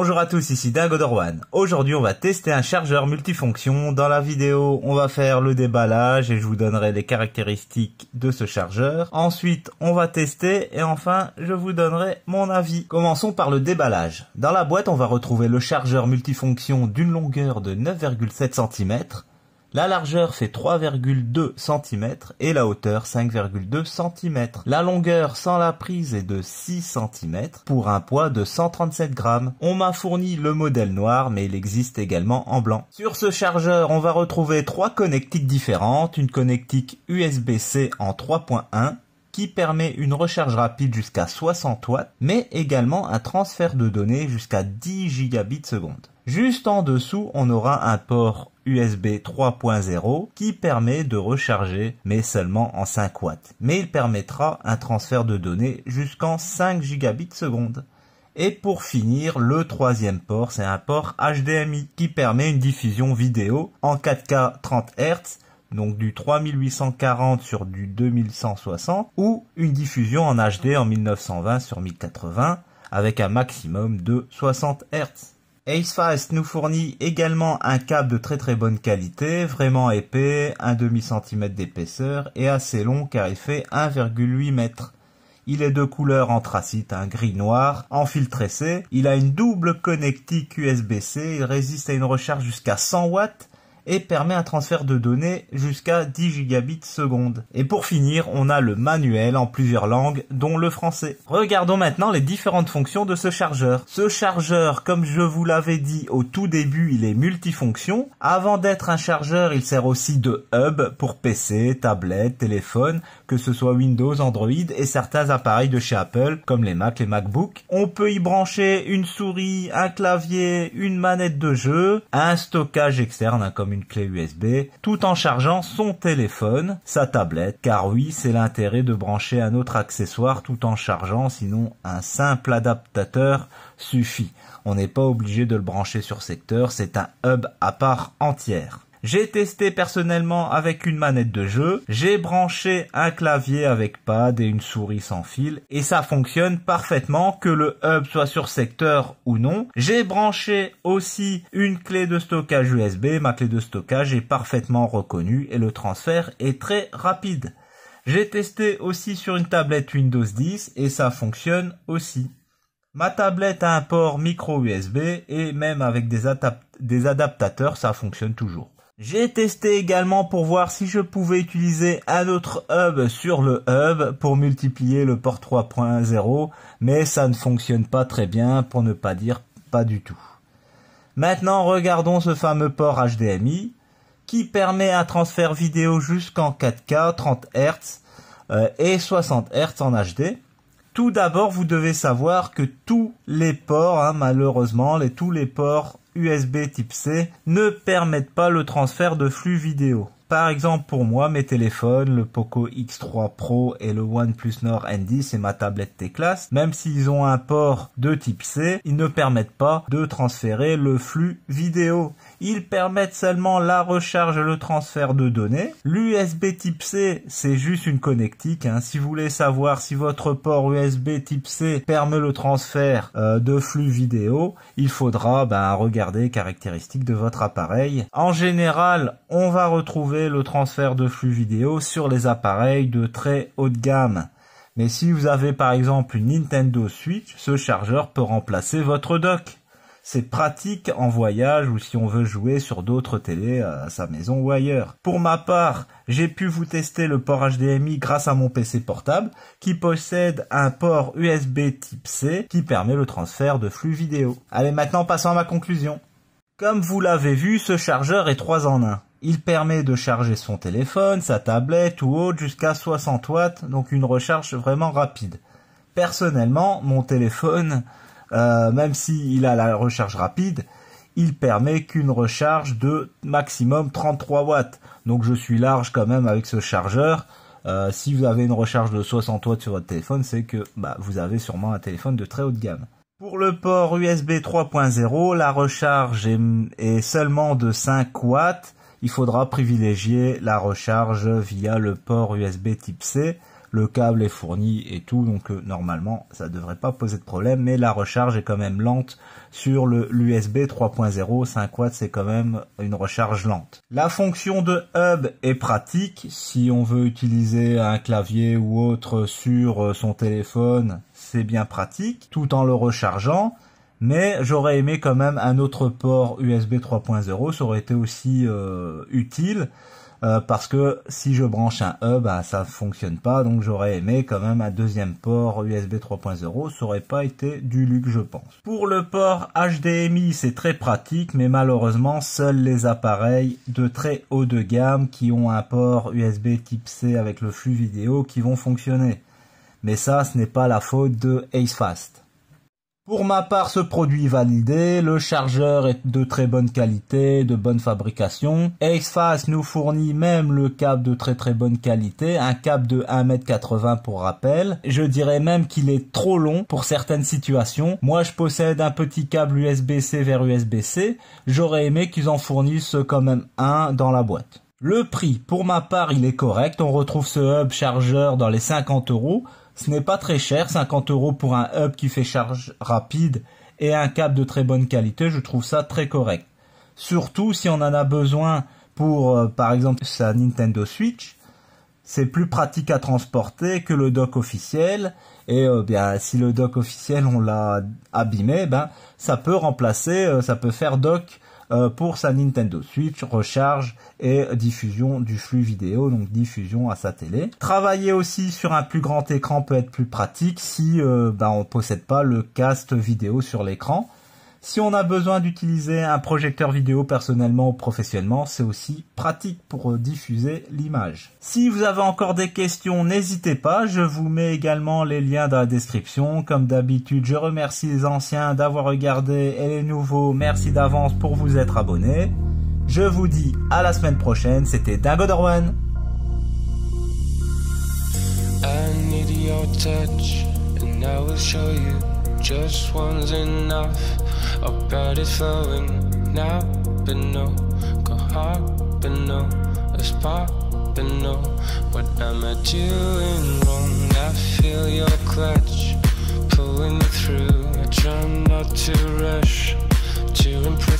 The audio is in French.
Bonjour à tous, ici Dingo Dorwan. Aujourd'hui, on va tester un chargeur multifonction. Dans la vidéo, on va faire le déballage et je vous donnerai les caractéristiques de ce chargeur. Ensuite, on va tester et enfin, je vous donnerai mon avis. Commençons par le déballage. Dans la boîte, on va retrouver le chargeur multifonction d'une longueur de 9,7 cm la largeur fait 3,2 cm et la hauteur 5,2 cm. La longueur sans la prise est de 6 cm pour un poids de 137 grammes. On m'a fourni le modèle noir mais il existe également en blanc. Sur ce chargeur, on va retrouver trois connectiques différentes, une connectique USB-C en 3.1 qui permet une recharge rapide jusqu'à 60 watts, mais également un transfert de données jusqu'à 10 gigabits seconde. Juste en dessous, on aura un port USB 3.0 qui permet de recharger mais seulement en 5 watts. Mais il permettra un transfert de données jusqu'en 5 gigabits seconde. Et pour finir, le troisième port, c'est un port HDMI qui permet une diffusion vidéo en 4K 30 Hz, donc du 3840 sur du 2160, ou une diffusion en HD en 1920 sur 1080 avec un maximum de 60 Hz. Acefast nous fournit également un câble de très très bonne qualité, vraiment épais, un demi centimètre d'épaisseur et assez long car il fait 1,8 mètres. Il est de couleur anthracite, un gris-noir, en fil tressé. Il a une double connectique USB-C, il résiste à une recharge jusqu'à 100 watts et permet un transfert de données jusqu'à 10 gigabits seconde. Et pour finir, on a le manuel en plusieurs langues, dont le français. Regardons maintenant les différentes fonctions de ce chargeur. Ce chargeur, comme je vous l'avais dit au tout début, il est multifonction. Avant d'être un chargeur, il sert aussi de hub pour PC, tablette, téléphone, que ce soit Windows, Android et certains appareils de chez Apple, comme les Mac, les MacBook. On peut y brancher une souris, un clavier, une manette de jeu, un stockage externe, hein, comme une clé USB, tout en chargeant son téléphone, sa tablette, car oui, c'est l'intérêt de brancher un autre accessoire tout en chargeant, sinon un simple adaptateur suffit. On n'est pas obligé de le brancher sur secteur, c'est un hub à part entière. J'ai testé personnellement avec une manette de jeu. J'ai branché un clavier avec pad et une souris sans fil et ça fonctionne parfaitement que le hub soit sur secteur ou non. J'ai branché aussi une clé de stockage USB. Ma clé de stockage est parfaitement reconnue et le transfert est très rapide. J'ai testé aussi sur une tablette Windows 10 et ça fonctionne aussi. Ma tablette a un port micro USB et même avec des, adaptateurs ça fonctionne toujours. J'ai testé également pour voir si je pouvais utiliser un autre hub sur le hub pour multiplier le port 3.0, mais ça ne fonctionne pas très bien pour ne pas dire pas du tout. Maintenant, regardons ce fameux port HDMI qui permet un transfert vidéo jusqu'en 4K, 30 Hz et 60 Hz en HD. Tout d'abord, vous devez savoir que tous les ports, hein, malheureusement, tous les ports USB Type-C ne permettent pas le transfert de flux vidéo. Par exemple, pour moi, mes téléphones, le Poco X3 Pro et le OnePlus Nord N10 c'est ma tablette T-Class, même s'ils ont un port de type C, ils ne permettent pas de transférer le flux vidéo. Ils permettent seulement la recharge et le transfert de données. L'USB type C, c'est juste une connectique. Hein. Si vous voulez savoir si votre port USB type C permet le transfert euh, de flux vidéo, il faudra ben, regarder les caractéristiques de votre appareil. En général, on va retrouver le transfert de flux vidéo sur les appareils de très haut de gamme. Mais si vous avez par exemple une Nintendo Switch, ce chargeur peut remplacer votre dock. C'est pratique en voyage ou si on veut jouer sur d'autres télés à sa maison ou ailleurs. Pour ma part, j'ai pu vous tester le port HDMI grâce à mon PC portable qui possède un port USB type C qui permet le transfert de flux vidéo. Allez maintenant passons à ma conclusion. Comme vous l'avez vu, ce chargeur est 3 en 1. Il permet de charger son téléphone, sa tablette ou autre jusqu'à 60 watts, donc une recharge vraiment rapide. Personnellement, mon téléphone, euh, même s'il a la recharge rapide, il permet qu'une recharge de maximum 33 watts. Donc je suis large quand même avec ce chargeur. Euh, si vous avez une recharge de 60 watts sur votre téléphone, c'est que bah, vous avez sûrement un téléphone de très haute gamme. Pour le port USB 3.0, la recharge est, seulement de 5 watts il faudra privilégier la recharge via le port USB type C. Le câble est fourni et tout, donc euh, normalement ça ne devrait pas poser de problème, mais la recharge est quand même lente sur le l'USB 3.0, 5 watts c'est quand même une recharge lente. La fonction de hub est pratique si on veut utiliser un clavier ou autre sur euh, son téléphone, c'est bien pratique tout en le rechargeant. Mais j'aurais aimé quand même un autre port USB 3.0, ça aurait été aussi euh, utile. Euh, parce que si je branche un e, hub, bah, ça ça fonctionne pas, donc j'aurais aimé quand même un deuxième port USB 3.0, ça aurait pas été du luxe je pense. Pour le port HDMI, c'est très pratique, mais malheureusement, seuls les appareils de très haut de gamme qui ont un port USB type C avec le flux vidéo qui vont fonctionner. Mais ça, ce n'est pas la faute de AceFast. Pour ma part, ce produit validé, le chargeur est de très bonne qualité, de bonne fabrication. Xface nous fournit même le câble de très très bonne qualité, un câble de 1m80 pour rappel. Je dirais même qu'il est trop long pour certaines situations. Moi, je possède un petit câble USB-C vers USB-C. J'aurais aimé qu'ils en fournissent quand même un dans la boîte. Le prix, pour ma part, il est correct. On retrouve ce hub chargeur dans les 50 euros. Ce n'est pas très cher, 50 euros pour un hub qui fait charge rapide et un câble de très bonne qualité, je trouve ça très correct. Surtout si on en a besoin pour, euh, par exemple, sa Nintendo Switch, c'est plus pratique à transporter que le dock officiel. Et euh, bien, si le dock officiel on l'a abîmé, ben ça peut remplacer, euh, ça peut faire dock euh, pour sa Nintendo Switch, recharge et diffusion du flux vidéo, donc diffusion à sa télé. Travailler aussi sur un plus grand écran peut être plus pratique si euh, ben, on ne possède pas le cast vidéo sur l'écran. Si on a besoin d'utiliser un projecteur vidéo personnellement ou professionnellement, c'est aussi pratique pour euh, diffuser l'image. Si vous avez encore des questions, n'hésitez pas. Je vous mets également les liens dans la description. Comme d'habitude, je remercie les anciens d'avoir regardé et les nouveaux, merci d'avance pour vous être abonnés. Je vous dis à la semaine prochaine. C'était Dingo Dorwan. Just one's enough. A bet is flowing now, but no. Go hard, but no. It's but no. am I doing you in I feel your clutch pulling me through. I try not to rush to impress.